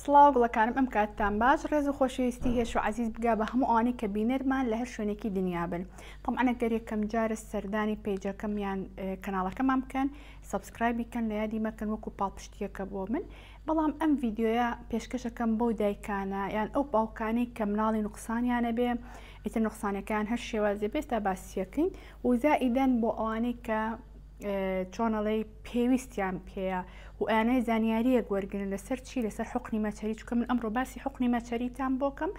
سلااو گوڵەکانم ئەم کاتتان باش ڕێز و خۆشویستی هێش و عزیز بگا بە هەموو ئەوانی کە بینەرمان لە هەر شوێنێکی دنیا بن تەمانە گەرێکم جارە سەردانی پێیجەکەمیان کەناڵەکەمان بکەن سبسکرایبیکەن لە یادی مەکەن وەکو پاڵپشتیەکە بۆ من بەڵام ئەم ڤیددیوە پێشکەشەکەم بۆ دایکانە یان ئەو باوکانی کە مناڵی نوقسانیانە بێ ئیتر نوقسانەکان هەر شێوازێ بێستا باسیەکەین و زائیدەن بۆ ئەوانەی کە چۆنەڵێ پێویستیان پێەیە و ئەیانەی زانیاریە گوەرگن لەسەر چی لەسەر حقنی مەچەری چکە من ئەمڕۆ باسی حقنی مەچەریتان بۆکەم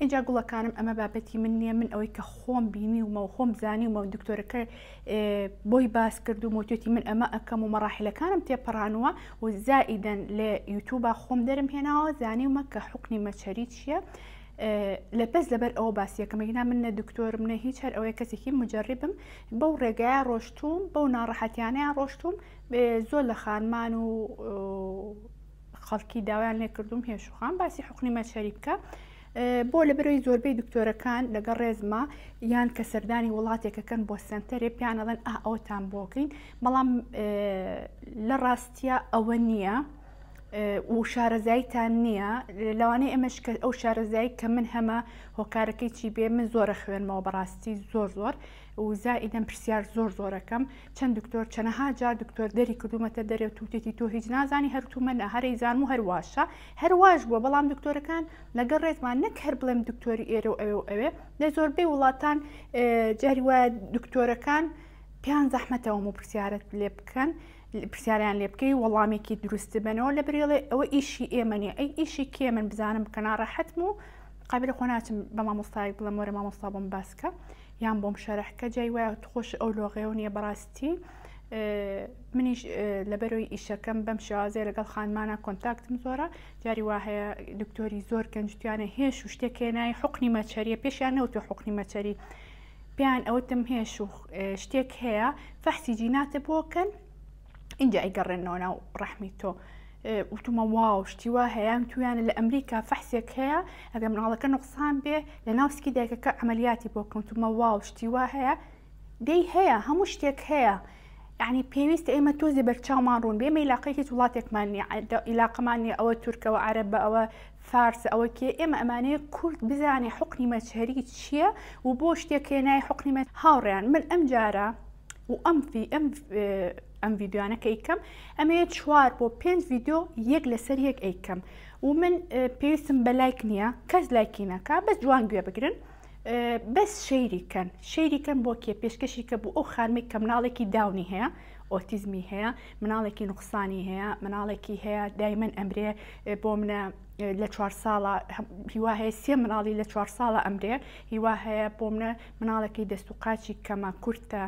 اینجا گوڵەکانم ئەمە بابەتی من نییە من ئەوەی کە خۆم بینی ومە خۆم زانی ومە دکتۆرەکە بۆی باس کرد و مۆتێتی من ئەمە ئەەکەم و مەراحلەکانم تێپەڕانوە و زائیدەن لە یوتوبە خۆم دەرم هێناوە زانیمە کە حقنی مەچەری چییە؟ لە پێس لەبەر ئەوە باسیەکەمەگینا من نە دکتۆرم نە هیچ هەر ئەوەیە کەسێکی مجرڕبم بەو ڕێگایە ڕۆشتوم بەو ناڕەحەتیانەیە ڕۆشتوم زۆر لە خانمان و خەڵکی داوایان لێکردوم هێشوخان باسی حقنیمە شەریکە. بۆ لەبەرەوەی زۆربەی دکتۆرەکان لەگە ڕێزما یان کە سەردانی وڵاتێکەکەن بۆ سنتەرێ پیانەڵەن ئا ئەوتان بۆکەین بەڵام لە ڕاستە ئەوە نییە و شارەزاییتان نییە لەوانەیە ئەمەش کە ئەو شارەزایی کە من هەمە هۆکارەکەی چی بێ من زۆرە خوێنمەوە بەڕاستی زۆر زۆر وزائیدەم پرسیار زۆر زۆرەکەم چەند دکتۆر چەنەها جا دکتۆر دەری کردومەتە دەرێ تووتێتی تۆ هیچ نازانی هەرتومە لە هەرەی زانم و هەرواشە هەرواش بووە بەڵام دکتۆرەکان لەگەڵ ڕێزمان نەک هەر بڵێم دکتۆری ئێرە و ئەوێ و ئەوێ لە زۆربەی وڵاتان جاری وایە دکتۆرەکان پیان زەحمەتەوە و پرسیارەت لێ بکەن پرسیاریان لێ بکەی وەڵامێکی دروست بنەوە لە برێڵێ ئەوە ئیشی ئێمەنی ئەی ئیشی کێ من بزانم بکەنارە حتم و قابل خۆناچم بە مامۆستای بڵە مۆرە مامۆستا بۆم باسکە یان بۆم شەرحکە جای وایە تخۆش ئەو لۆغێو نیە بەڕاستی منیش لەبەرۆی ئیشەکەم بەم شێوازێ لەگەڵ خانمانە کۆنتاکتم زۆرە جاری وا هەیە دکتۆری زۆر گەنجتیانە هێش و شتێکێنای حقنی مەچەریە پێشیان نەوت و حقنی مەچەری پێیان ئەوتم هێش و شتێک هەیە فەحسیجی ناتە بۆکەن اینجا ایگەڕێنەوە ڕەحمی تۆ أه، وتمە واو شتیوە هەیەیان تویانە لە ئەمریکا فەحسێک هەیە ئەگە مناڵەکە نقصان بێ لە ناوسکی دایکەکە ئەمەلیاتی بۆ کەوتمە واو شتیوا هەیە دەی هەیە هەموو شتێک هەیە. يعني بيويست ايما توزي برشاو مارون بيما يلاقيك كي تولاتك ماني علاقه ماني او ترك او عرب او فارس او كي اما إيه اماني كرد بزاني حقني ما شهريت شيا وبوشتي كي حقني ما هاوريان من امجاره و ئەم ئەم ئەم ڤیددیوانەکە ئەیکەم ئەمەیە چوار بۆ پێنج ڤیددیو یەک لەسەر یەک ئەیکەم و من پێویستم بە لایک نییە کەس لایکی نەکە بەس جوان گوێ بگرن بەس شەیریکەن شەیریکەن بۆ کێ پێشکەشی کە بوو ئەو خانمێک کە مناڵێکی داونی هەیە ئۆتیزمی هەیە مناڵێکی نوقسانی هەیە مناڵێکی هەیە دایمەن ئەمرێ بۆ منە لە چوار ساڵە هیوا هەیە سێ مناڵی لە چوار ساڵە ئەمرێ هیوا هەیە بۆ منە مناڵەکەی دەست و قاچی کەمە کورتە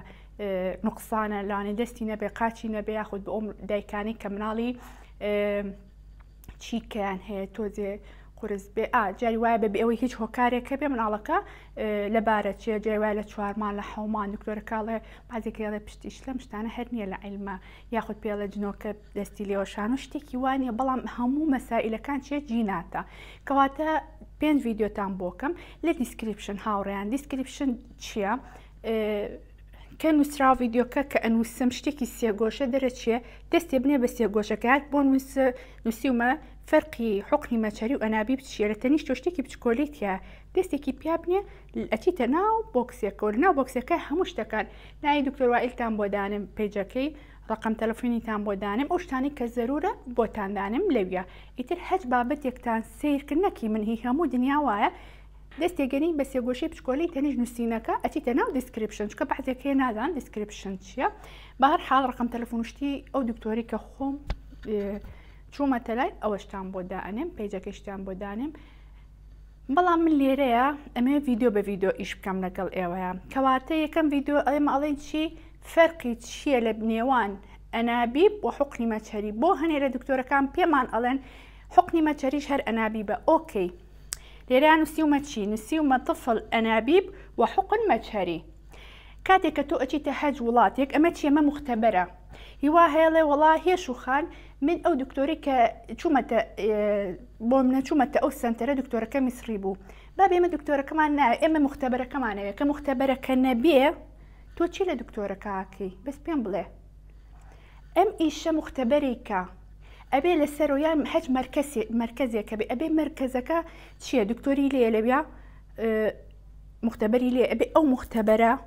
نقصانە لاانە دەستی نەبێ قاچی نەبێ یاخود بە ئەوم دایکانی کە مناڵی چیکەیان هەیە تۆزێ قرس بێ جاری وایە بە ئەوەی هیچ هۆکارێکە بێ مناڵەکە لەبارە چێ جێوای لە چوارمان لە حومان دکتۆرەکڵێ بازێکڵێ پشتیش لەم شتانە هەر نییە لە عیلمە یاخود پێڵە جنۆکە دەستی لێوەشان و شتێکی وانە بەڵام هەموو مەسائلەکان چێ جیناتە کەواتە پێنج ویددیوتان بۆکەم لە دیسکریپشن هاوڕیان دیسکریپشن چییە؟ کە نووسرا یددیوکە کە ئەنووسم شتێکی سێگۆشە دەرەچیە دەستێ بنێ بە سێگۆشەکەات بۆ نووسیمە فەرقی حقنی مەچەری و ئەنابی بچێرە تەنیش تۆشتێکی بچکۆلیتە دەستێکی پیابنێ ئەچیتە ناو بۆکسێکۆل ناو بۆکسەکە هەموو شتەکان نای دکتۆروائلتان بۆدانم پێجەکەی ڕقم تەلەفۆنیتان بۆدانم ئەو شتانی کە زەرورە بۆتاندانم لەویە ئیتر هەچ بابەتێکتان سیرکردنەکی منهی هەموو دنیا وایە دەستێگەنی بە سێگۆشی پشکۆلی تەنیژ نووسینەکە ئەچیتە ناو دیسکرپشن چکە بەحزەکەی نادان دیسکرپشن چییە بە هەر حاڵ ڕقم تەلفۆنشتی ئەو دکتۆری کە خۆم چوومەتە لای ئەوەشتان بۆ دائنێم پێیجەکەشتیان بۆ دانێم بەڵام من لێرەیە ئەمێ ڤیددیو بە ڤیددیو ئیش بکەم لەگەڵ ئێوەیە کەواتە یەکەم ڤیددیو ئەمە ئەڵێن چی فەرقی چییە لە بنێوان ئەنابیب و حقنی مەچەری بۆ هەنێ لە دکتۆرەکان پێمان ئەڵێن حقنی مەچەریش هەر ئەنابی بە ئۆکەی ليريا نسيوما تشي نسيوما طفل أنابيب وحقن مجهري كاتێک کە تۆ ئەچی تەحەج وڵاتێک ئەمە چێمە مختبەرە هیوا هێڵێ وڵا خان من او ئەو دکتۆری کە چوومەتە آه، بۆ منە چوومەتە ئەو سنتەرە دکتۆرەکە میسری بوو با بێمە دکتۆرەکەمان اما مختبره مختبەرەکەمانەوێ کە مختبەرەکە نەبێ تو چی لە دکتۆرەکەکی بەس پێم بڵێ ئەم ئیشە مختبەرێکە ابي لسرو يا حيت مركزي مركزيك ابي مركزك شي دكتوري لي لبيا أه، مختبري لي ابي او مختبره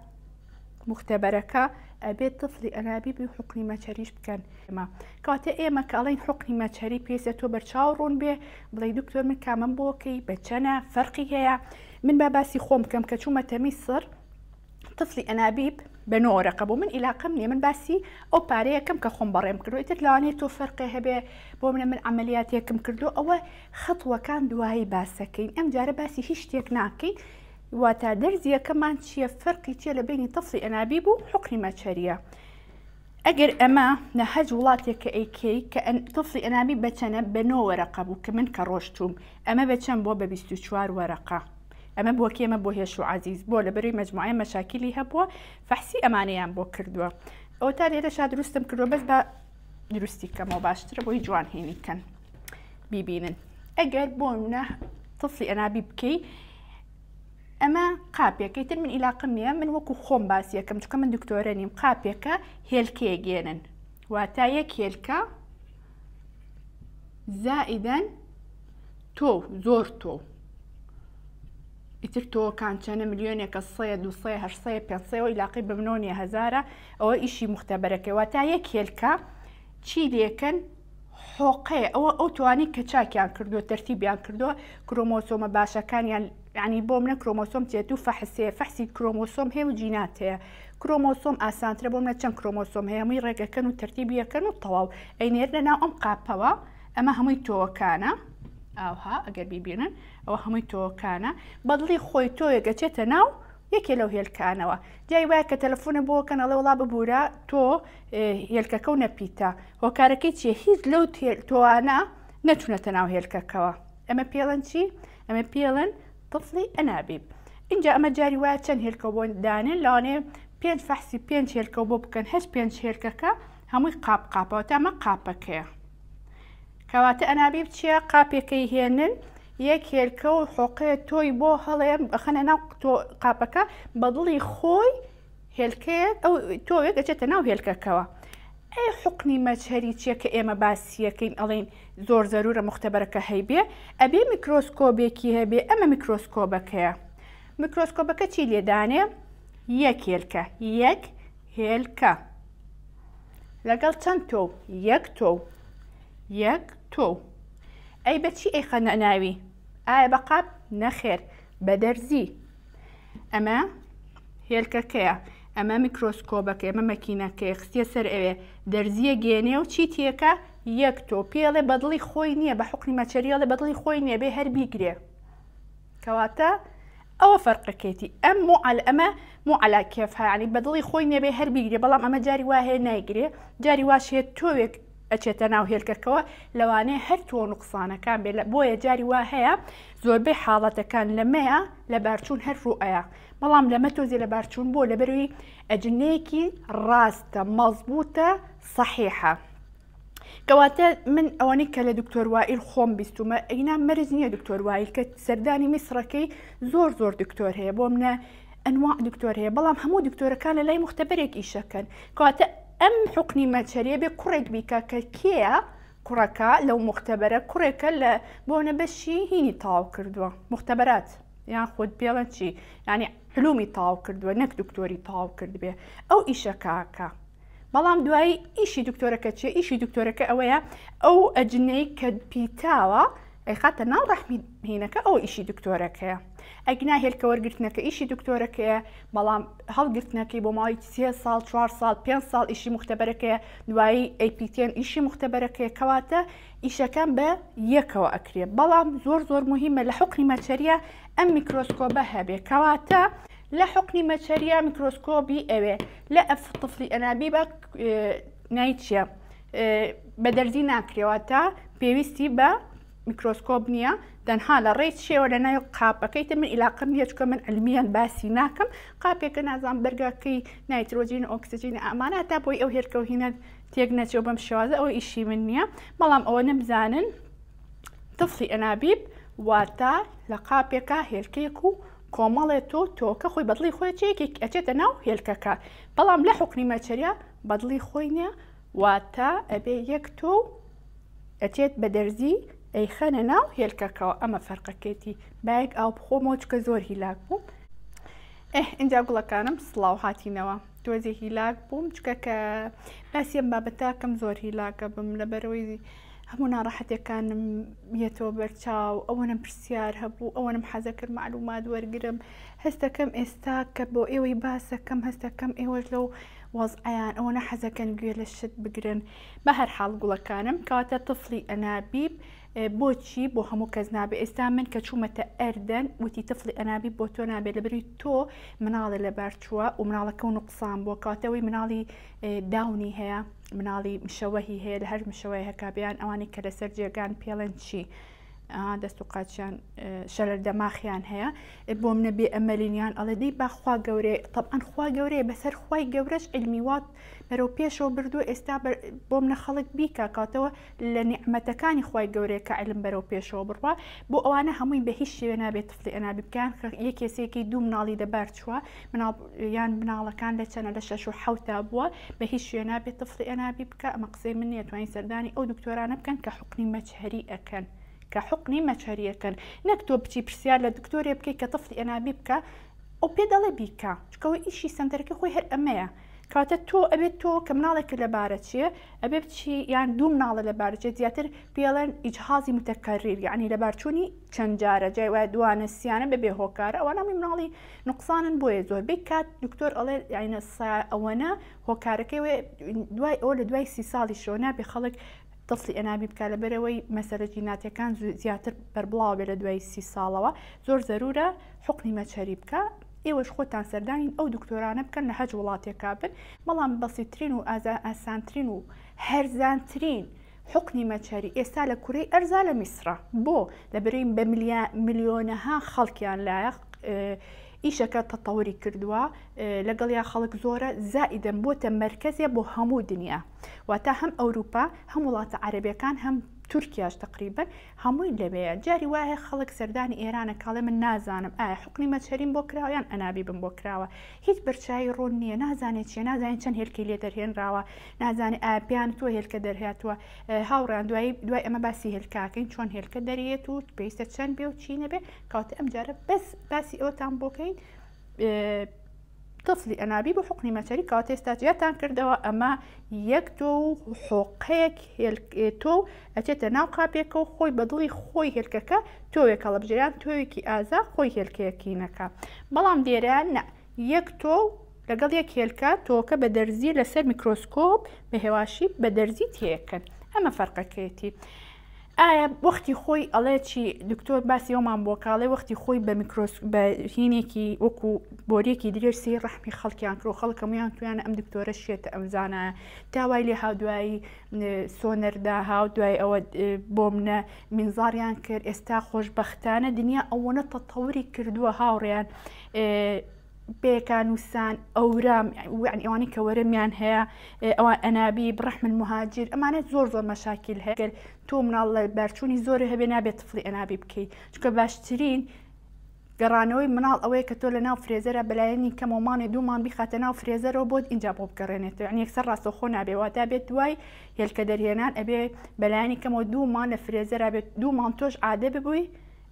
مختبرك ابي طفلي انا ابي بحقني ما تشريش بكان ما كاتا إيه ما كالين حقني ما تشري بيسا تو برشاورون به بلاي دكتور من كامن بوكي بتشنا فرقي هي من باباسي خوم كم ما تميسر طفلي انابيب بنۆرە قە بۆ من عیلاقم نیە من باسي أو باري كم خۆم بري کردو ئیتر لاني تو فەرقی هەبێ بۆ منە من عمليات کردو كردو أو خطوة كان دواي باسكين أم جاري باسي هيش تيك ناكي چییە فەرقی كمان لە فرقي تەفسی ئەنابی بوو حقی مەچەریە. ئەگەر ئەمە لە هەج وڵاتێککە ئەیکی کە تفلی ئەنامی بەچەنە بەنۆ وەرەقە بوو کە من کە ڕۆشتوم ئەمە بەچەند بۆ 24 ئەمە بۆکێ مە بۆ هێش و عزیز بۆ لە بەروی مجموعە مەشاکیلی هەبووە فەحسی ئەمانەیان بۆ کردووە ئەو تا لێرەشا دروستم کردووە بەس بە دروستی کەمەوە باشترە بو جوان هيني كان بیبینن ئەگەر بو منا تفلی انا بکەی اما قابيا تر من الى قميه من وكو خوم باسيا كم چکە من دکتۆرە نیم قاپێکە هێلکێ گێنن جينن یەک هێلکە زائدا تو زور تو ئیتر تۆ کانچەنە میلیۆنێکە سێ دوێ هەسێ پێسەوە علاقی بمنۆنیە هزارە ئەوە ئیشی مختەبەرەکەەوە تا یەک هێلکە چی لێکن حۆقێ ئەوە ئەو توانی کە چاکیان کردو تەرتی بیان کردووە کرۆمۆسۆمە باشەکانیان ینی بۆ منە کرۆمۆسۆم تێت و فەحسێ فەحسی کرۆمۆسۆم هەیە و جینات هەیە کرۆمۆسۆم ئاسانترە بۆ منە چەند کرۆمۆسۆم هەیەمی ڕێگەکەن و تەرتیبیەکەن و تەواو ئەینێر لەناو ئەم قاپەوە ئەمە هەمووی تۆوەکانە ئاها ئەگەر بیبینن ئەوە هەمووی تۆکانە بەدڵی خۆی تۆ یەکەچێتە ناو یەکێ لەو هێلکانەوە جای وایە کە تەلەفۆنە بۆکەن ئەڵە وڵا ببوورە تۆ هێلکەکە و نەپیتە هۆکارەکەی چیە هیچ لەو تۆوانە نەچونەتە ناو هێلکەکەەوە ئەمە پێڵەن چی ئەمە پێڵن تفلی ئەنابیب اینجا ئەمە جاری وایە چەند هێلکە بۆ دانێن لەوانێ پێنج فەحسی پێنج هێلکە بۆ بکەن هەش پێنج هێلکەکە هەمووی قاپ قاپەوە تامە قاپەکەیە کەواتە ئەنابیب چیە قاپێکەی هێنن یەک هێرکە و حۆقەیە تۆی بۆ هەڵێ ئەخەنە ناو قاپەکە بەدڵی خۆی هێلکەیەک ئەو تۆوێک دەچێتە ناو هێلکەکەەوە. ئەی حقنی مەچەریچیە کە ئێمە باسیەکەین ئەڵین زۆر زەرورە مختبەرەکە هەیبێ ئەبێ میکرۆسکۆبێکی هەبێ ئەمە میکرۆسکۆبەکەیە. میکرۆسکۆبەکە چی لێدانێ؟ یەک هێلکە یەک هێلکە. لەگەڵ چەند تۆ یەک تۆ یەک تۆ. ئەی بەچی ئەیخەنە ناوی ئایا بە قاب نەخێر بە دەرزی ئەمە هێلکەکەیە ئەمە میکرۆسکۆبەکە ئەمە مەکینەکە خستە سەر ئەوێ دەرزیە گێنێ و چی تێکە یەک تۆپیڵێ بەدڵی خۆی نییە بە حقنی مەچریاڵێ بەدڵی خۆی نییە بێ هەر بیگرێ کەواتە ئەوە فەرقەکەێتی ئەم موعل ئەمە موعلا کێفهانی بەدڵی خۆی نێبێ هەر بیگرێ بەڵام ئەمە جاری واهەیە نایگرێ جاری واشێت تۆوێک ئەچێتە ناو هێلکەکەەوە لەوانەیە هەر تۆ نقصانەکان بێ بۆیە جاری وا هەیە زۆربەی حاڵەتەکان لەمەیە لە بارچوون هەر ڕوئەیە بەڵام لەمە تۆزی لە بارچوون بۆ لە بەروی ئەجنەیەکی ڕاستە مەزبوتە صحیحە. کەواتە من ئەوەی کە لە دکتۆر وائیل خۆم بیستومە ئەینا مەرز نییە دکتۆر وایل کە سەردانی میسرەکەی زۆر زۆر دکتۆر هەیە بۆ منە ئەنواع دکتۆر هەیە بەڵام هەموو دکتۆرەکان لە لای مختبەرێک ئیشەکەن کاتە ئەم حقنی مەچەریە بێ کوڕێک بیکە کە کێە کوڕەکە لەو مختبەرە کوڕێکە لە بۆنە بەشی هینی تاو کردووە مختبەرات یان خودت پێڵە چی ینی حلومی تاو کردووە نەک دکتۆری تاو کردبێ ئەو ئیشەکەکە. بەڵام دوایی ئیشی دکتۆرەکە چیە ئیشی دکتۆرەکە ئەوەیە ئەو ئەجنەی کە پیتاوە ئەی خاتە ناو ڕەحمینەکە ئەو ئیشی دکتۆرەکەە ئەگنا هێلکە وەرگرتنەکە ئیشی دکتۆرەکەە بەڵام هەڵگرتنەکەی بۆ ماوەی سێ سال 4 سال 5 سال ئیشی مختبەرەکەە دوایی ئەیPTN ئیشی مختبەرەکەی کەواتە ئیشەکان بە یەکەوە ئەکرێ بەڵام زۆر زۆر مهمە لە حقی مەچەریە ئەم میکرۆسکۆبە هەبێ کەواتە لە حقنی مەچەریە میکرۆسکۆبی ئەوێ لە ئەفتفلی ئەنابی بە نایچە بە دەرزی ناکرێەوە تا پێویستی بە میکرۆسکۆب نییە تەنها لە ڕێیت شێوە لە ناو قاپەکەیتە من عیلاقم هیچکە من ئەلمیان باسی ناکەم قاپێکە نازان بەرگەکەی نایترۆژین ئۆکسسیجین ئامانە تا بۆی ئەو هێرکەوهینە تێک نەچێ بەم شێوازە ئەو ئیشی من نییە بەڵام ئەوە نەمزانن تفلی ئەنابیب واتە لە قاپێکە هێرکێک و کۆمەڵێت تۆ تۆکە خۆی بەدڵی خۆی چێکێک ئەچێتە ناو هێلکەکە بەڵام لە حقنی مەچەریا بەدڵی خۆی نییە واتە ئەبێ یەک تۆ ئەچێت بە دەرزی ئەی خەنەناو هێلکەکەەوە ئەمە فەرقەکێتی باەک ئاو انا زۆر هیلاک بوو ئەه ئینجا گوڵەکانم سڵاو هاتینەوە دۆزی هیلاک بووم چکەکە باسیم بابەتاکەم زۆر هیلاکە بم كان هەموو ناڕەحەتەکانم او انا برسيار هبو او انا حەزەکرد معلومات وەرگرم هەستەکەم ئێستا کە بۆ ئێوەی باسەکەم هەستەکەم ئێوەش لەو انا انا حەزەکەن قيل الشد بقرن بهر حال قولا كانم گوڵەکانم طفلي انا بيب بۆچی بۆ هەموو کەس نابێ ئێستا من کە چوومەتە ئەردەن وتی تفلی ئەنابی بۆ تۆ نابێت لەبری تۆ مناڵە لە بارچووە و مناڵەکە و نقصان بۆ کاتەوەی مناڵی داونی هەیە مناڵی مشەوەهی هەیە لە هەر مشەوەی هەکابیان ئەوانی کە لەسەر جێگان پێڵەن چی. دەست و قاچیان شەلەردەماخیان هەیە بۆ منە بێ ئەمەلینیان ئەڵێدەی باخوا گەورەیە تەبان خوا گەورەیە بەسەر خی گەورەش ئەلمیوات بەرەو پێشەوە بردو ئێستا بۆ منە خەڵک بیکە کاتەوە لە نعمەتەکانی خی گەورەیە کە ئەلم بەرەو پێشەوە بڕوا بۆ ئەوانە هەمووی بە هیچ شێوە نابێت تفلی ئەنا بکەن یەک کێسێکی دوو مناڵی دەبار چوە یان بناڵەکان لە چەنە لە شەش و حوتا بووە بە هیچ شوێ نابێت تفلی ئەنابی بکە ئەمە قسەی من نیە توانین سەردانی ئەو دکتۆرانە بکەن کە حقنی مەچهری ئەەکەن. کە حقنی مەچەریەکەن نەک تۆ بچی پرسیار لە دکتۆرێ بکەیت کە تەفتی ئەنابی بکە ئەو پێ دەڵێ بیکە چکەوە ئیشی سندەرەکە خۆی هەر ئەمەیە کاتە تۆ ئەبێت تۆ کە مناڵێکە لەبارە چیە ئەبێ بچی یان دوو مناڵە لەبارەچێ زیاتر پێڵەن ئیجهازی متەکەڕیر یعنی لەبارچوونی چەند جارە جای وای دوانە سییانە بەبێ هۆکارە ئەوانامی مناڵی نقصانن بۆیە زۆر بێ کات دکتۆر ئەڵێ یاینە ئەوەنە هۆکارەکەی دوای ئەو لە دوای سی ساڵی شۆنا بێ خەڵک دەستی ئەنابی بکە لە بەرەوەی مەسەرەتی ناتەکان زیاتر بەربڵاو بێ لە دوای سی ساڵەوە زۆر زەرورە حقنی مەچەری بکە ئێوەش خۆتان سەردانین ئەو دکتۆرانە بکەن لە هەج وڵاتێکا بن بەڵام بەسیترین و ئازا ئاسانترین و هەرزانترین. حقنی مەچەری ئێستا لە کوڕی ئەرزا لە میسرە بۆ لەبرین بە میلیۆنەها خەڵکیان لایەق ئیشەکە تەتەوری کردووە لەگەڵ یا خەڵک زۆرە زائیدەم بۆتە مرکزیە بۆ هەموو دنیا واتە هەم ئەوروپا هەم وڵاتە عربیەکان هەم تورکیاش تقریبن هەمووی لەبەیە جاری وایە خەڵک سەردانی ئێرانە کاڵێ من نازانم ئایا حقنی مەچەریم بۆ کراوەیان ئەنابی بم بۆ کراوە هیچ برچایی ڕۆن نییە نازانێت چیە نازانین چەند هێلکی لێ دەرهێنراوە نازانێت ئاپیان تۆ هێلکە دەرهاتوە هاوڕان دوایی دوای ئەمە باسی هێلکاکەین چۆن هێلکە دەرێت و پێیسە چەند بێ و چینە بێ کاوتە ئەمجارە بەس باسی ئەوتان بۆکەین تفلی ئەنابی بۆ حقنی مەچەری کاتێستاجیاتان کردەوە ئەمە یەک تۆ و حۆقەیەک تۆ ئەچێتە ناو قاپێکە و خۆی بەدڵی خۆی هێلکەکە تۆوێکە لە بژێران تۆیەکی ئازا خۆی هێلکەیەکینەکە بەڵام دێران نە یەک تۆ لەگەڵ یەک هێلکە تۆکە بە دەرزی لەسەر میکرۆسکۆپ بە هێواشی بە دەرزی تێکن ئەمە فەرقەکەێتی. ئایا وەختی خۆی ئەڵێکی دکتۆر باسی ئەومان بۆ کاڵێ وەختی خۆی بە میکرۆس بەهینێکی وەکو بۆریەکی درێسی ڕەحمی خەڵکیان کرۆ خەڵکەمیان تویان ئەم دکتۆرە شێتە ئەمزانە تاوای لێ هاودایی سۆنەردا هاو دوای ئەوە بۆ منە منزاریان کرد ئێستا خۆشببختانە دنیا ئەوەنە تەتەوری کردووە هاوڕیان بيكان وسان أورام يعني أواني كورم يعني هي آه، أوان أنابيب رحم المهاجر أمانة زور زور مشاكل هي تو من الله بارشوني زور هي بنابي طفلي أنابيب كي شكو باشترين گەڕانەوەی مناڵ ئەوەیە کە تۆ لە ناو فرێزەرە بەلایەنی کەمەمانێ دومان بیخاتە ناو فرێزەرەوە بۆت اینجا بۆ يعني بگەڕێنێت یعنی یەکسەر ڕاستەخۆ نابێواتا بێت دوای هێلکە دەرهێنان ئەبێ بەلایانی کەمەوە دوومان لە فرێزەرا بێت دوومان تۆش عادە ببووی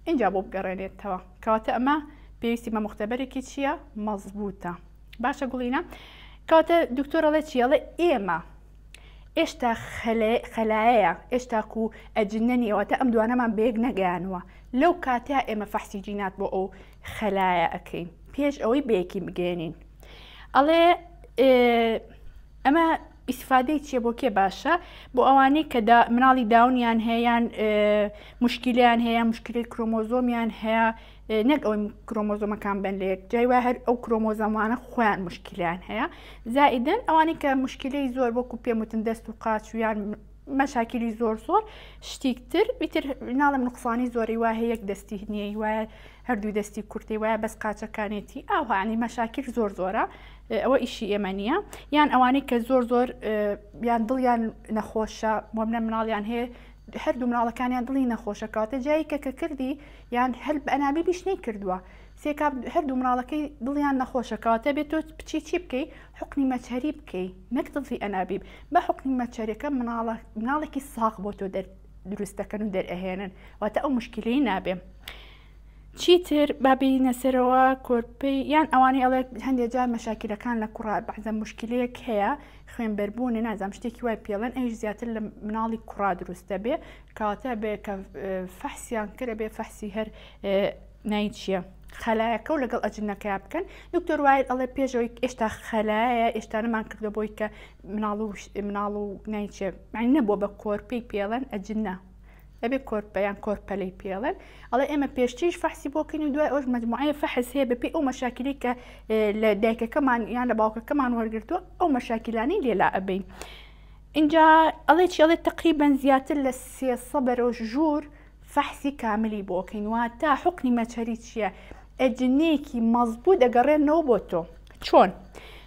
اینجا بۆ بگەڕێنێتەوە کەواتە ئەمە پێویستی بە مختبەرێکی چییە مەزبوتە باشە گوڵینە کاتە دکتۆرەڵێ چیەڵە ئێمە ئێشتا خەلایەیە ئێشتاکو و ئەجنەنیەوەتە ئەم دوانەمان بێگ نەگەیانوە لەو کاتیا ئێمە فەحسی جینات بۆ ئەو خەلایە ئەەکەین پێش ئەوەی بێکی بگەێنین ئەڵێ ئەمە ئیسفادەی چێ بۆ کێ باشە بۆ ئەوانەی کە مناڵی داونیان هەیەیان مشکیلیان هەیە مشکلی کرۆمۆزۆمیان هەیە نەک ئەوی کرۆمۆزۆمەکان بن لە یەک جای وا هەر ئەو کرۆمۆزەمانە خۆیان مشکلیان هەیە زائیدن ئەوانەی کە مشکلی زۆر بۆکو پێمتن دەست و قاچویان مەشاکیلی زۆر زۆر شتێکتر بیتر ناڵم نقصانی زۆری وا هەیەک دەستی هنیە وایە هەردوو دەستی کورتی وایە بەس قاچەکانێتی ئاوانی مەشاکر زۆر زۆرە ئەوە ئیشی ئێمەنیە یان ئەوانەی کە زۆر زۆر یان دڵیان نەخۆشە بۆ منە مناڵیان هەیە هەردوو مناڵەکانیان دڵی نەخۆشە کاتە جایی کە کە کردی یان هەل ئەنابی بیشنەی کردووە سێکا هەردوو مناڵەکەی دڵیان نەخۆشە کاتە بێت تۆ بچی چی بکەی حقنی مەچەری بکەی نەک دڵی ئەنابیب بە حقنی مەچەرەکە مناڵێکی ساق بۆ تۆ دروستەکەن و دەرئهێنن واتە ئەو مشکلی نابێ. چیتر بابینە سەرەوە کۆرپی یان ئەوانەی ئەڵێ هەندێک جار مەشاکیلەکان لە کوڕ بەعزە مشکلەیەک هەیە خوێنبەربوونی نازام شتێکی وای پێڵەن ئەوش زیاتر لە مناڵی کوڕا دروستە بێ کاتە بێ کە فەحسییان کرە بێ فەحسی هەر نای چییە؟ خەلایەکە و لەگەڵ ئەجنەکەیا بکەن دکتۆر وایل ئەڵێ پێشەوەی ئێشتا خەلایە ئێشتا نەمان کردە بۆی کە مناڵ و مناڵ و نایچێ معنی نەبوو بە کۆرپی پێڵەن ئەجنە ابي كوربا يعني كوربا لي بيلن على اما بيشتيش فحسي بوكين دو اوج مجموعه فحص هي ببي او مشاكل ك لديك كمان يعني باوك كمان ورقرتو او مشاكل يعني لي لا ابين انجا قضيت شغلة تقريبا زيادة السي صبر وجور فحصي كاملي بوكين واتا حقني ما تشريتشيا اجنيكي مزبوط اقرين نوبوتو بوتو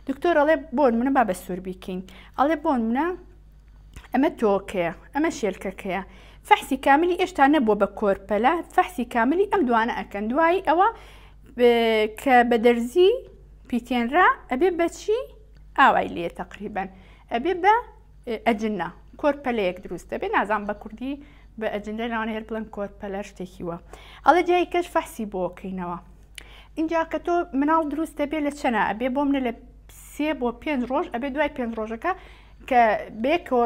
دكتور دکتۆر بون من باب السوربيكين بە بون من اما بۆن اما ئەمە تۆکەیە فەحسی کاملی ئێشتا نەبووە بە کۆرپەلە فەحسی کاملی ئەم دوانە ئەکەن دوایی ئەوە کە بە دەرزی پیتێنرا ئەبێ بەچی ئاوای لێ تقریبن ئەبێ بە ئەجننا کۆرپەلەیەک دروست دەبێ نازان بە کوردی بە ئەجندە لاوان هێر بڵن کۆرپەلە شتێکیوە ئەڵە جای کەش فەحسی بۆکەینەوە اینجا کە تۆ مناڵ دروست دەبێ لە چەنە ئەبێ بۆ منە لە سێ بۆ پێنج ڕۆژ ئەبێ دوای پێنج ڕۆژەکە کە بێکۆ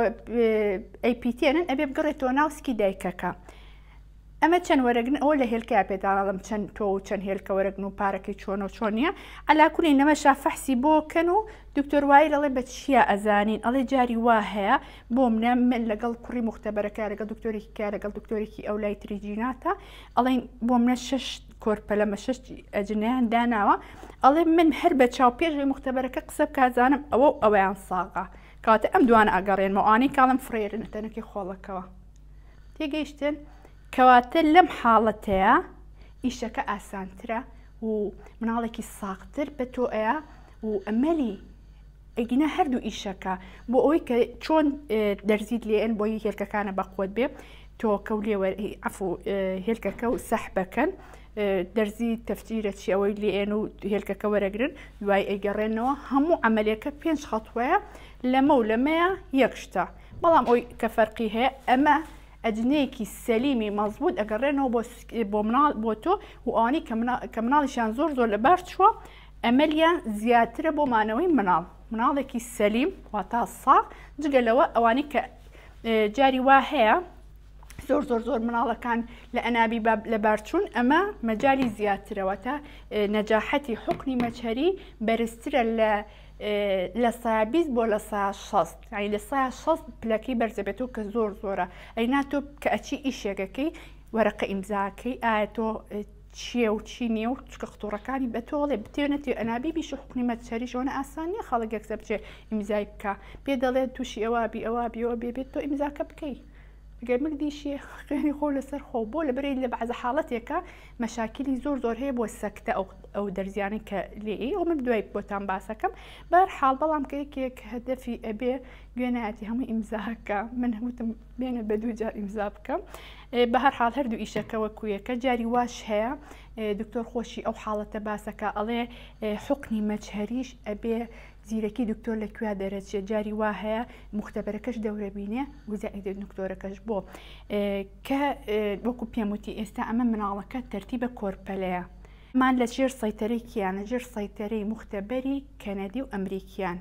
ئەیPTN ئەبێ بگەڕێتەوە ناوسکی دایکەکە. ئەمە چەند وەرەگن ئەو لە هێلکە پێداڵم چەند تۆ و چەند هێلکە وەرەگن و پارەکەی چۆن و چۆنیە ئەلاکولی نەمەشا فەحسی بۆکەن و دکتۆر وای لەڵێ بە چیە ئەزانین ئەڵێ جاری وا هەیە بۆ منە من لەگەڵ کوڕی مختەبەرەکە لەگە دکتۆرێکی کار لەگەڵ دکتۆرێکی ئەو لای تریجیناتە ئەڵێن بۆ منە شش کۆرپەلە مە شش ئەجنیان داناوە ئەڵێ من هەر بە چاو پێشی مختەبەرەکە قسە بکزانم ئەوە ئەوەیان ساغا. کاتە ئەم دوانە ئەگەڕێن مەوانی کاڵم فرێرن تەنکی خۆڵەکەەوە تێگەیشتن کەواتە لەم حاڵەتەیە ئیشەکە ئاسانترە و مناڵێکی ساختر بە تۆ ئەیە و ئەمەلی ئەگینە هەردوو ئیشەکە بۆ ئەوی کە چۆن دەرزیت لێن بۆی هێلکەکانە بەخۆت بێ تۆ کەولێوە ئەفو هێلکەکە و سەحبەکەن دەرزی تەفتیرە چی ئەوەی لێن و هێلکەکە وەرەگرن دوای ئەیگەڕێنەوە هەموو ئەمەلەکە پێنج خەتوەیە لەمە و لەمەیە یەکشتە بەڵام ئەوی کە فەرقی هەیە ئەمە ئەجنەیەکی سەلیمی مەزبوط ئەگەڕێنەوە بۆ منال بۆ تۆ و ئانی کە مناڵیشان زۆر زۆر لە بەر چوە ئەمەلیان زیاترە بۆ مانەوەی مناڵ مناڵێکی سەلیم واتا ساغ جگەلەوە ئەوانی کە جاری وا هەیە زۆر زۆر زۆر مناڵەکان لە ئەنابی لە بارچوون ئەمە مەجای زیاترەوە تا نەجاحەتی حقنی مەچەری بەرزترە لە لە سابیست بۆ لە سا شەست ئەی لە سا شەست پلەکەی بەرزەبێت و کە زۆر زۆرە ئەی ناتۆ کە ئەچی ئیشێگەکەی وەرەقە ئیمزاکەی ئایا تۆ چیە و چی نییە و چکە قوتوڕەکانی بەتۆڵێ بتێنێتی ئەنابی بیش حکومەت چریشۆنە ئاسانیە خەڵک گەکسە بچێ ئیمزای بکە پێ دەڵێت تووشی ئەوە بی ئەوە بیەوە بێبێت تۆ ئیمزاکە بکەیت گەرمک دیشی خوێنی خۆ لەسەر خۆ بۆ لە برێ لە بەعزە حاڵەتێکە مەشاکلی زۆر زۆر هەیە بۆ سەکتە ئەو دەرزیانی کە لێی ئەو من دوای بۆتان باسەکەم بەر حاڵ بەڵام کەیەکێک هەدەفی ئەبێ گوێنایەتی هەموو ئیمزاکە من هەموتم بێنە بە دوو جار ئیمزا بکەم بە هەر حال هەردوو ئیشەکەوە کویەکە جاری واش هەیە دکتۆر خۆشی ئەو حاڵەتە باسەکە ئەڵێ حقنی مەچهریش ئەبێ زیرەکی دکتۆر لە کوێ دەرەچێ جاری وا هەیە مختبەرەکەش دەورەبینێ وزائیدە دکتۆرەکەش بۆ کە وەکو پێموتی ئێستا ئەمە مناڵەکە تەرتی بە کۆرپەلەیە. مان لە ژێر سەیتەرێکیانە ژێر سەیتەرەی مختبەری کەنەدی و ئەمریکیان.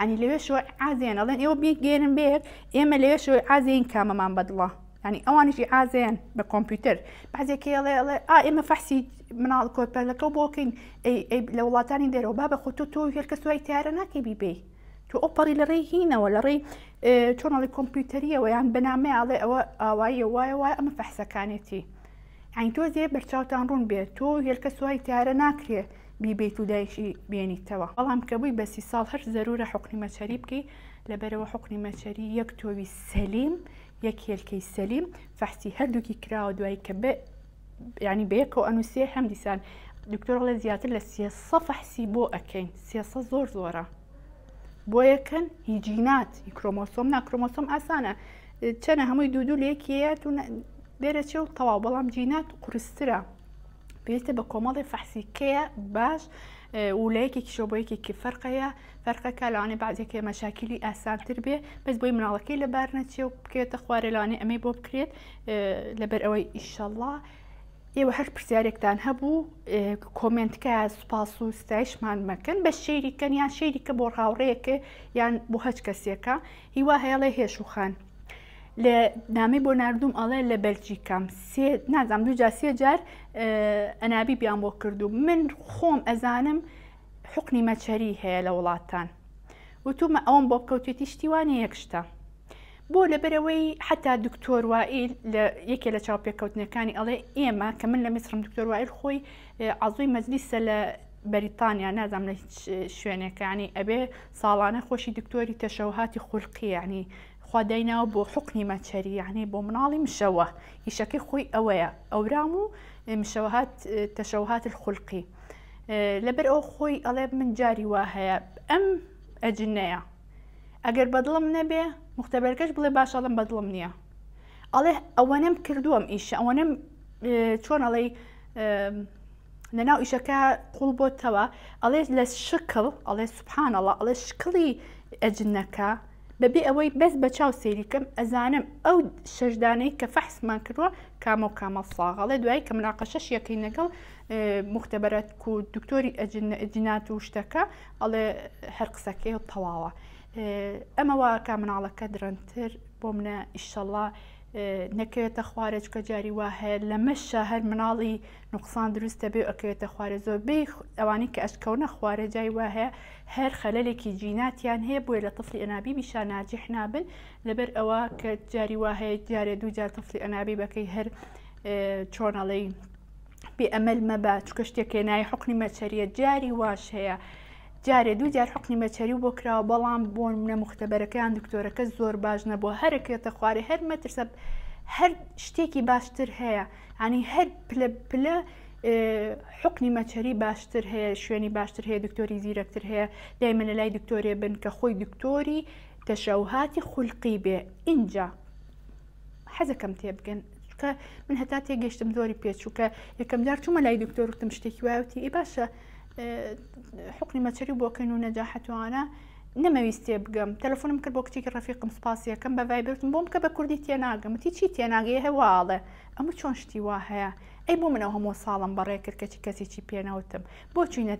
عنی لەوێ شوە ئازیان ئەڵێن ئێوە بگێنن بێت ئێمە لەوێ شوی ئازیین کامەمان بەدڵە. يعني اواني جیعازێن عازين بالكمبيوتر بعد هيك يلا يلا اه اما کۆتپەرلەکە من على وڵاتانی لك بوكين اي اي لو لا سوای تیارە ناکەی بیبێ تو ئۆپەری لە ڕێی هینەوە لە ڕێی چۆنەڵی کۆمپیوتەریەوە یان بەنامێ ئاڵێ ئەوە ئاوایە وایە وای ئەمە فەحسەکانێتی ئەین تۆ زیێ بەرچاوتان ڕوون بێت تۆ هێرکە سوای تیارە ناکرێ بیبیت و دایشی بێنیتەوە بەڵام کە بووی بەسی ساڵ هەر زەرورە حقنی مەچەری بکەی لەبەرەوە حقنی مەچەری یەک يكتوي سليم یەک هێلکەی سەلیم فەحسی هەردووکی کراوە دوای کە ینی بەیەکەوە ئەنووسێ هەم دیسان دکتۆر لە زیاتر لە سێسە فەحسی بۆ ئەکەین سێسە زۆر زۆرە بۆ یەکەن هیجینات کۆمۆسۆم ناکرۆمۆسۆم ئاسانە چەنە هەمووی دوودوو لە یەکیەت و دێرە چێ و تەواو بەڵام جینات قورسترە پێویستە بە کۆمەڵی فەحسیکەیە باش وولەیەکێکی شۆ بۆ یەکێکی فەرقەیە فەرقەکە لاوانێ بعضێکی مەشاکیلی ئاسانتر بێ بەس بۆی مناڵەکەی لەبار نەچێ و بکرێتە خوارێ لاوانێ ئەمەی بۆ بکرێت لەبەر ئەوەی ئیشەله. ئێوە هەر پرسیارێکتان هەبوو کۆمنتکە سوپاس و ستایشمان مەکەن بە شێریکەن یان شێریکە بۆ ڕاوڕەیەکە یان بۆ هەچ کەسێکە هیوا هەیەڵێ هێش و خان لە نامی بۆ نردوم ئەڵێ لە بەلجیکەم نازام دوو جا سێ جار ئەنابی بیان بۆ کردو من خۆم ئەزانم حقنی مەچەری هەیە لە وڵاتان وتومە ئەوم بۆ بکەوتێتی شتیوانە یەکشتە بۆ لەبەرەوەی حتا دکتۆر وائیل لە یەکێ لە چاوپێککەوتنەکانی ئەڵێ ئێمە کە من لە میسرم دکتۆر وائیل خۆی عزوی مەجلیسە لە بەریتانیا نازام لە شوێنەکانی ئەبێ ساڵانە خۆشی دکتۆری تەشەوهاتی خولقییانی خوا بو حقني ما تشري يعني بو منالي مشوه يشكي خوي اويا او رامو مشوهات تشوهات الخلقي اه، لبر او خوي ئەڵێ من جاری وا هەیە ئەم ئەجنەیە ئەگەر بەدڵم نەبێ مختبەرکەش بڵێ باشەڵم بەدڵم نییە ئەڵێ ئەوەنم کردووەم ئیشە ئەوەنم اه، چۆن ئەڵێ لەناو ئیشەکە قوڵ بۆتەوە ئەڵێ لە شکل سبحان الله ئەڵێ شكلي اجنكا بەبێ اوي بس بچاو سيري كم ازانم او شجداني كفحص ما کردووە كامو كامو صاغل ساغاڵێ دوای کە مناقەشەش یەکەی لەگەڵ اه، مختبەرەت و اجنات وشتكا على حرق ئەڵێ هەر اما واكا تەواوە اه، ئەمەوە کا مناڵەکە درنتر بۆ منە نەکەوێتە خوارج کە جاری وا هەیە لە مەشە هەر مناڵی نقصان دروستە بێ ئەکەوێتە خوارە زۆر بێ ئەوانی کە ئەشکەونە خوارە جای وا هەیە هەر خەلەلێکی جیناتیان هەیە بۆیە لە تفلی ئەنابی میشان ناجیح نابن لەبەر ئەوە کە جاری وا هەیە جارێ دوو جار تفلی ئەنابی بەکەی هەر چۆنەڵی بێ ئەمەل مەبا چکە شتێکی نای حقنی مەچەریە جاری واش هەیە جارێ دوو جار حقنی مەچەری بۆ کراوە بەڵام بۆ منە مختبەرەکەیان دکتۆرەکە زۆر باش نەبووە هەرکێتە خوارێ هەر مەترسە هەر شتێکی باشتر هەیە هەنی هەر پلە پلە حقنی مەچەری باشتر هەیە شوێنی باشتر هەیە دکتۆری زیرەکتر هەیە دایمە لە لای دکتۆرێ بن کە خۆی دکتۆری تەشەوهاتی خولقی بێ اینجا حەزەکەم تێ بگەن کە من هەتا تێگەشتم زۆری پێچووکە یەکەم جار چوومە لای دکتۆر وتم شتێکی وایوتی ئی باشە حقنی مەچەری بۆکەین و نەجااحتوانە نەمەویستێ بگەم تەلفۆنم کرد بۆ کچێکی ڕفیقم سپاسیەکەم بە ڤایبرتم بۆم کە بە کوردی تێناگەمتی چی تێناگەی هەواڵێ ئەمە چۆن شتی وا هەیە ئەی بۆ منەوە هەموو ساڵم بەڕێ کرد کەچی کەسێکی پێناوتم بۆ چینە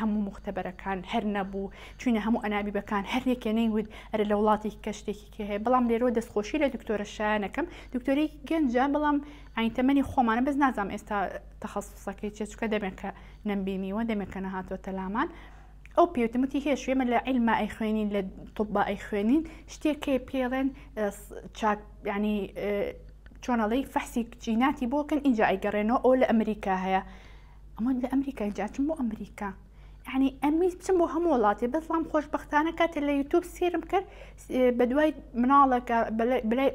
هەموو مختبەرەکان هەر نەبوو چوینە هەموو ئەنابی بەکان هەر یەکێنەیود ئەر لە وڵاتی کەشتێکی هەیە بەڵام لێرەوە دەستخۆشی لە دکتۆرە شایانەکەم دکتۆری گەنجە بەڵام ئاینتەمەنی خۆمانە بەس نازام ئێستا تەخصوسەکەی چێچکە دەبێن کە نمبینیوە دەمێکە نەهاتۆ تەلامان. ئەو پێوتمتی هەیە شوێمە لە عیلما ئەی خوێنین لە توبا ئەی خوێنین شتێکی پێڵێن اه، چاک ینی اه، چۆنەڵی فەحسی کچیناتی بۆکەن اینجا ئەیگەڕێنەوە ئەو لە ئەمریکا هەیە ئەمە لە ئەمریکا اینجا بۆ ئەمریکا ینی ئەمی بچم بۆ هەموو وڵاتی بەسلام خۆشببختانە کاتە لە یوتوب سیرم کرد بە دوای مناڵەکە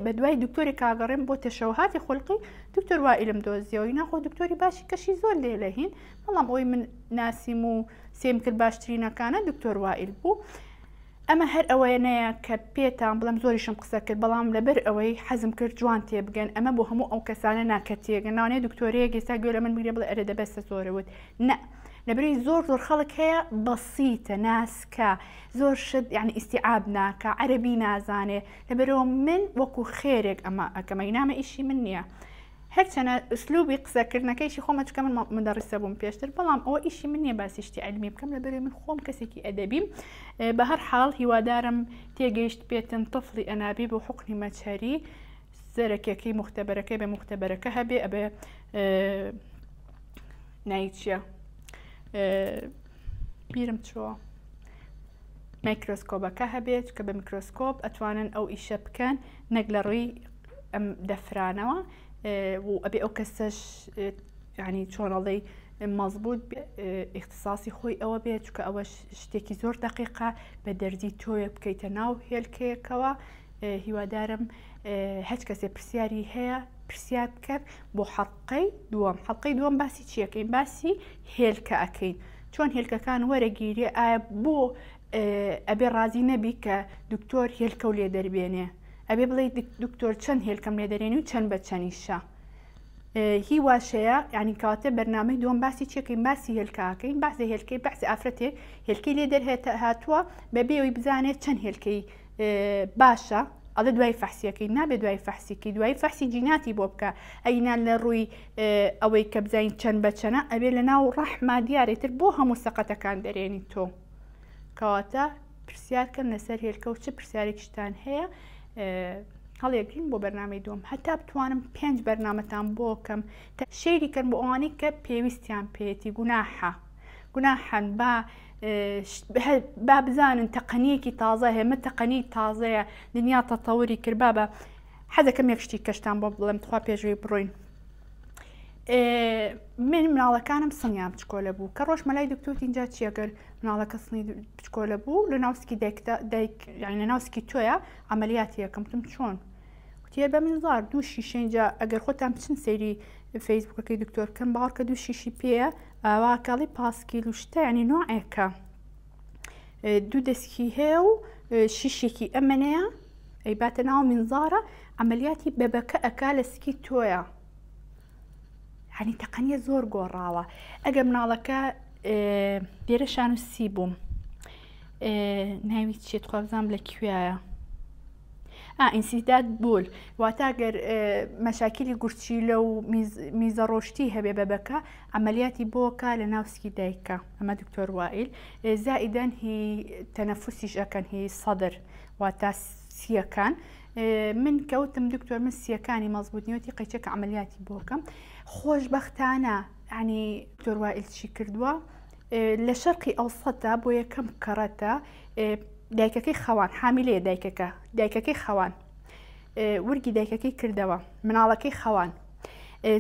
بە دوای دکتۆری کاگەڕێم بۆ تێشەوهاتی خلقی دکتۆر وا ئیلم دۆزیەوەی ناخۆ دکتۆری باشی کەشی زۆر لێ لەهین بەڵام ئەوی من ناسیم و سێم کرد باشترینەکانە دکتۆر وائیل بوو. ئەمە هەر ئەوەیەنەیە کە پێتان بڵم زۆریشم قسە کرد بەڵام لەبەر ئەوەی حەزم کرد جوان تێبگەن ئەمە بۆ هەموو ئەو کەسانە ناکە تێگەن ناوانێ دکتۆریە گێستا گوێ لە من میرە بڵێ ئەرە دەبەستە زۆرەوت نە. لەبری زۆر زۆر خەڵک هەیە بەسیتە ناسکە زۆر شت یعنی ئیسیعاب ناکە عەربی نازانێ لەبەرەوە من وەکو خێرێک ئەمە ئەەکەمە نامە ئیشی من نییە. هەرچەنە سلوبی قسەکردنەکەیشی خۆمەچکە من مدەڕیسە بووم پێشتر بەڵام ئەوە ئیشی من نیە باسیشتی ئەلمی بکەم لە بەرێ من خۆم کەسێکی ئەدەبیم بە هەر حاڵ هیوادارم تێگەیشت بێتن تفلی ئەنابی بۆ حقنی مەچەری زەرەکیەکەی مختبەرەکەی بە مختبەرەکە هەبێ ئەبێ نایچە بیرم چووە مایکرۆسکۆبەکە هەبێت کە بە میکرۆسکۆپ ئەتوانن ئەو ئیشە بکەن نەک لە ڕووی ئەم دەفرانەوە و ئەبێ ئەو کەسەش ینی چۆنەڵی مەزبوط اختصاسی خۆی ئەوە بێت چکە ئەوە شتێکی زۆر دقیقا بە دەرزی تۆیە بکەیتە ناو هێلکەیەکەوە هیوادارم هەچ کەسێ پرسیاری هەیە پرسیاد کرد بۆ حەڵلقەی دووەم حەڵلقەی دووەم باسی چیەکەین باسی هێلکە ئەەکەین چۆن هێلکەکان وەرەگیری ئایا بۆ ئەبێ ڕازی نەبی کە دکتۆر هێلکە و لێ دەربێنێ ئەبێ بڵێ دکتۆر چەند هێلکەم لێ دەرێنی و چەند بە چەنیشە هی واشەیە ینی کاتە بەرنامەی دوم باسی چێکین باسی هێلکاکەین باسی هێلکەی بەسی ئافرەتێ هێلکی لێ دەرهێت هاتووە بەبێەوەی بزانێت چەند هێلکەی باشە ئەڵە دوای فەحسیەکەی نابێت دوای فەحسیکی دوای فەحسی جیناتی بۆ بکە ئەینان لە ڕووی ئەوەی کە بزین چەند بەچەنە ئەبێ لە ناو ڕەحما دیارێتتر بۆ هەموو سەقەتەکان دەرێنی تۆ کەواتە پرسیارکەم لەسەر هێلکە و چه پرسیارێکشتان هەیە هەڵێگرین بۆ بەرنامی دوم هەتا بتوانم پێنج بەرنمەتان بۆکەم تا شێریکەن بۆ ئەوانی کە پێویستیان پێێتی گوناحە گوناحەن با با بزانن تەقەنیەکی تازە هەیە مە تەقەنی تازەیە دنیا تەتەوری کرد بابە حەزەکەم یەکشتی کەشتان بۆ بڵێم تخوا پێشوی بڕۆین. من مناڵەکانم سنیان بچکۆلە بوو کە ڕۆژ مەلای دکتۆت اینجا چیەگەر مناڵەکە سنی بچکۆلە بوو لە ناوسکی لە ناوسکی تۆیە ئەمەلیاتی یەکەمتم چۆن وتیە بە منزار دوو شیشەنجا ئەگەر خۆتان بچن سەیری فیسبوکەکەی دکتۆر بکەم باوەڕ کە دوو شیشی پێە واکەڵی پاسکیل و شتە ینی نوعێکە دوو دەستکی هەیە و شیشێکی ئەمەەیە ئەیباتە ناو منزارە ئەمەلیاتی بەبەکە ئەکا لە سکی تۆیە هەنی تەقەنیە زۆر گۆڕاوە ئەگە مناڵەکە دێرە شان و سی بووم ناوی چێت خوازانام لە کوێە ئا آه، ئینسیداد بول واتاگەر آه، مەشاکلی گورچی لە و میزەڕۆشتی هەبێ بەبەکە ئەمەلیاتی بۆکە لە ناوسکی دایکە ئەمە دکتۆر وائیل هي آه، هی تەنەفوسیش ئەەکەن هی سەدر واتە من كوتم دكتور من سیەکانی مەزبوتنیوتی نيوتي ئەمەلیاتی عملياتي خۆش خوش بختانا يعني دكتور وائل شي كردوا لشرقي اوسطا بويا كم كرتا دایکەکەی خەوان حامیلەیە دایکەکە دایکەکەی خەوان ورگی دایکەکەی کردەوە مناڵەکەی خەوان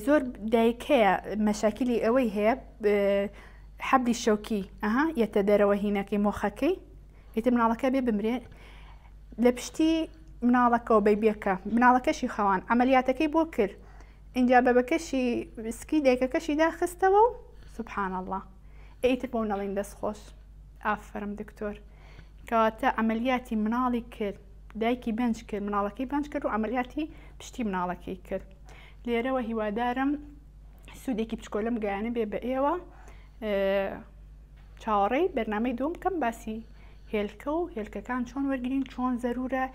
زۆر دایکەیە مەشاکلی ئەوەی هەیە حەبلی شەوکی ئەها یەتە دەرەوە هینەکەی مۆخەکەی یتە مناڵەکە بێ بمرێ لە پشتی مناڵەکەەوە بەیبیەکە مناڵەکەشی خەوان ئەمەلیاتەکەی بۆ کرد اینجا بەبەکەشی سکی دایکەکەشی داخستەوە و سبحان الله ئەیتر بۆ نەڵین دەستخۆش ئافرم دکتۆر کەواتە ئەمەلیاتی مناڵی کرد دایکی بنج کرد مناڵەکەی بنج کرد و ئەمەلیاتی پشتی مناڵەکەی کرد لێرەوە هیوادارم سوودێکی بچکۆ لەم گیانە بێ بە ئێوە چاوەڕێی بەرنامەی دوم کەم باسی هێلکە و هێلکەکان چۆن وەرگین چۆن زەرورە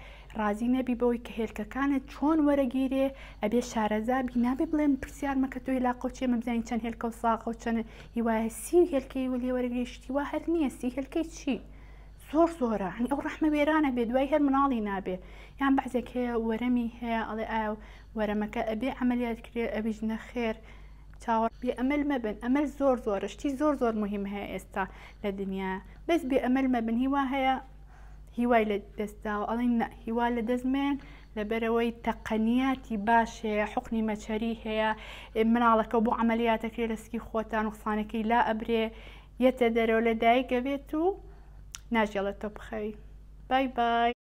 ڕازی نەبی بەوەی کە هێلکەکانە چۆن وەرەگیرێ ئەبێ شارەزابی نابێ بڵێن پرسیار مەکە توی لاقۆچێ مەبزانین چەند هێلکە و ساقە و چەنە هیوایە سی هێلکەی وەلی وەرەگری شتیوا هەر نییە سی هێلکەی چی؟ زور زۆرە يعني او رحمه وێرانە بێ دوای هەر مناڵی نابێ یان بەعزێک هەیە وەرەمی هەیە ئەڵێ ئاو وەرەمەکە ئەبێ ئەمەلیات کرێ ئەبیژ نەخێر چاوەڕ بێ ئەمەل مەبن امل زور زۆر شتی زور زور مهم هي استا لە بس بأمل بێ ئەمەل مەبن هیوا هەیە هیوای لە دەستا و ئەڵین هیوا لە دەزمێن لەبەرەوەی تەقەنیاتی باش هەیە حقنی مەچەری هەیە مناڵەکە بۆ عملیاتەکرێ لەسکی خۆتان نقصانەکەی لا ابري يتدرو لدايك بيتو ناژێڵێتە بخەی بای بای